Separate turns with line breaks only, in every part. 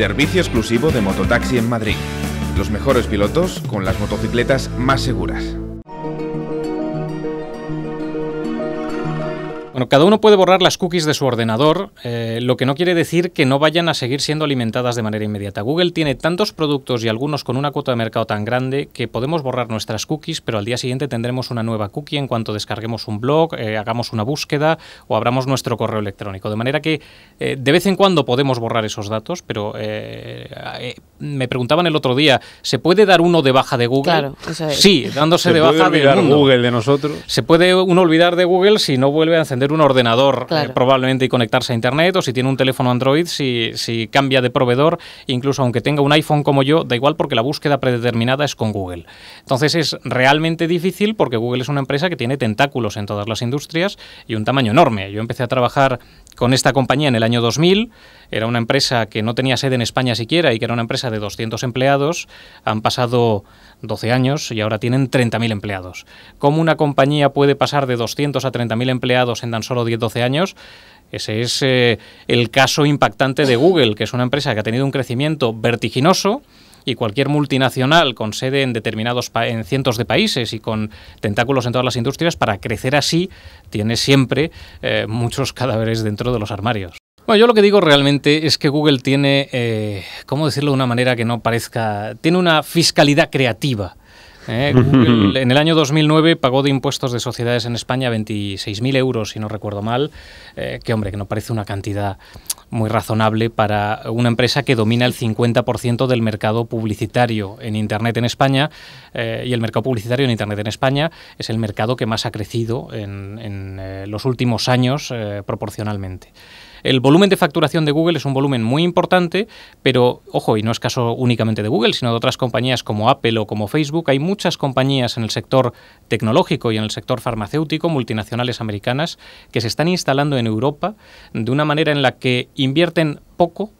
Servicio exclusivo de mototaxi en Madrid. Los mejores pilotos con las motocicletas más seguras. cada uno puede borrar las cookies de su ordenador, eh, lo que no quiere decir que no vayan a seguir siendo alimentadas de manera inmediata. Google tiene tantos productos y algunos con una cuota de mercado tan grande que podemos borrar nuestras cookies, pero al día siguiente tendremos una nueva cookie en cuanto descarguemos un blog, eh, hagamos una búsqueda o abramos nuestro correo electrónico. De manera que eh, de vez en cuando podemos borrar esos datos, pero me preguntaban el otro día, ¿se puede dar uno de baja de Google? Claro, Sí, dándose de baja de Google de nosotros. Se puede uno olvidar de Google si no vuelve a encender un ordenador eh, probablemente y conectarse a Internet, o si tiene un teléfono Android, si, si cambia de proveedor, incluso aunque tenga un iPhone como yo, da igual porque la búsqueda predeterminada es con Google. Entonces es realmente difícil porque Google es una empresa que tiene tentáculos en todas las industrias y un tamaño enorme. Yo empecé a trabajar con esta compañía en el año 2000, era una empresa que no tenía sede en España siquiera y que era una empresa de 200 empleados, han pasado 12 años y ahora tienen 30.000 empleados. ¿Cómo una compañía puede pasar de 200 a 30.000 empleados en solo 10-12 años. Ese es eh, el caso impactante de Google, que es una empresa que ha tenido un crecimiento vertiginoso y cualquier multinacional con sede en determinados en cientos de países y con tentáculos en todas las industrias para crecer así tiene siempre eh, muchos cadáveres dentro de los armarios. Bueno, yo lo que digo realmente es que Google tiene, eh, ¿cómo decirlo de una manera que no parezca? Tiene una fiscalidad creativa. Eh, en el año 2009 pagó de impuestos de sociedades en España 26.000 euros, si no recuerdo mal, eh, que hombre, que no parece una cantidad muy razonable para una empresa que domina el 50% del mercado publicitario en Internet en España. Eh, y el mercado publicitario en Internet en España es el mercado que más ha crecido en los últimos años proporcionalmente. El volumen de facturación de Google es un volumen muy importante, pero ojo, y no es caso únicamente de Google, sino de otras compañías como Apple o como Facebook. Hay muchas compañías en el sector tecnológico y en el sector farmacéutico, multinacionales americanas, que se están instalando en Europa de una manera en la que invierten poco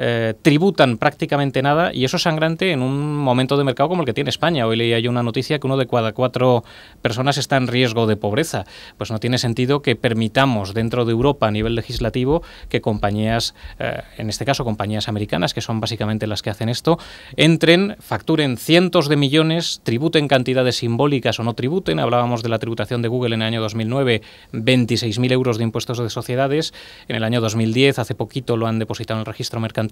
eh, tributan prácticamente nada y eso es sangrante en un momento de mercado como el que tiene España. Hoy leí yo una noticia que uno de cada cuatro personas está en riesgo de pobreza. Pues no tiene sentido que permitamos dentro de Europa a nivel legislativo que compañías, eh, en este caso compañías americanas, que son básicamente las que hacen esto, entren, facturen cientos de millones, tributen cantidades simbólicas o no tributen. Hablábamos de la tributación de Google en el año 2009, 26.000 euros de impuestos de sociedades. En el año 2010, hace poquito, lo han depositado en el registro mercantil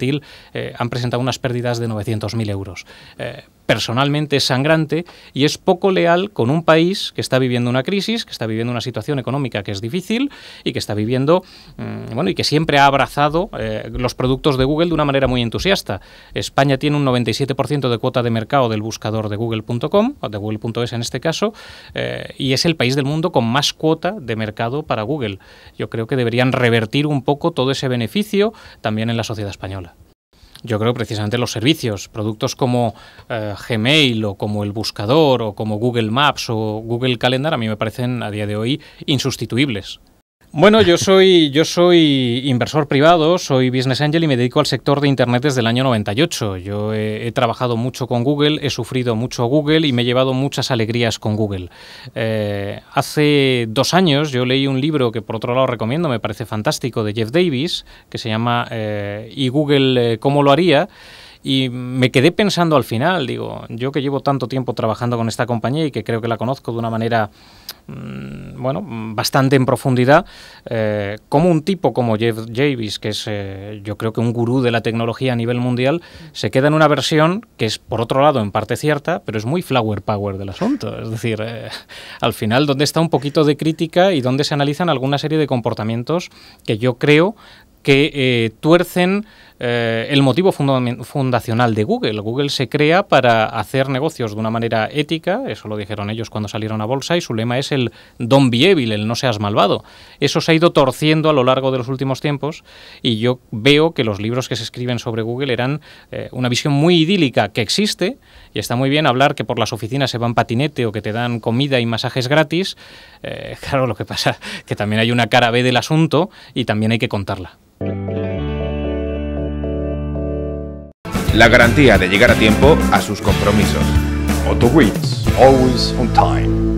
eh, han presentado unas pérdidas de 900.000 euros. Eh, personalmente es sangrante y es poco leal con un país que está viviendo una crisis, que está viviendo una situación económica que es difícil y que está viviendo, mm, bueno, y que siempre ha abrazado eh, los productos de Google de una manera muy entusiasta. España tiene un 97% de cuota de mercado del buscador de google.com, o de google.es en este caso, eh, y es el país del mundo con más cuota de mercado para Google. Yo creo que deberían revertir un poco todo ese beneficio también en la sociedad española yo creo precisamente los servicios, productos como eh, Gmail o como el buscador o como Google Maps o Google Calendar, a mí me parecen a día de hoy insustituibles. Bueno, yo soy, yo soy inversor privado, soy business angel y me dedico al sector de Internet desde el año 98. Yo he, trabajado mucho con Google, he sufrido mucho Google y me he llevado muchas alegrías con Google. Eh, hace dos años yo leí un libro que por otro lado recomiendo, me parece fantástico, de Jeff Davis, que se llama eh, ¿Y Google eh, cómo lo haría? Y me quedé pensando al final, digo, yo que llevo tanto tiempo trabajando con esta compañía y que creo que la conozco de una manera, mm, bueno, bastante en profundidad, eh, como un tipo como Jeff Javis, que es eh, yo creo que un gurú de la tecnología a nivel mundial, se queda en una versión que es, por otro lado, en parte cierta, pero es muy flower power del asunto. Es decir, eh, al final, donde está un poquito de crítica y donde se analizan alguna serie de comportamientos que yo creo que tuercen eh, el motivo fundacional de Google. Google se crea para hacer negocios de una manera ética, eso lo dijeron ellos cuando salieron a bolsa, y su lema es el don't be evil, el no seas malvado. Eso se ha ido torciendo a lo largo de los últimos tiempos y yo veo que los libros que se escriben sobre Google eran eh, una visión muy idílica que existe y está muy bien hablar que por las oficinas se van patinete o que te dan comida y masajes gratis. Eh, claro, lo que pasa que también hay una cara B del asunto y también hay que contarla. la garantía de llegar a tiempo a sus compromisos. always on time.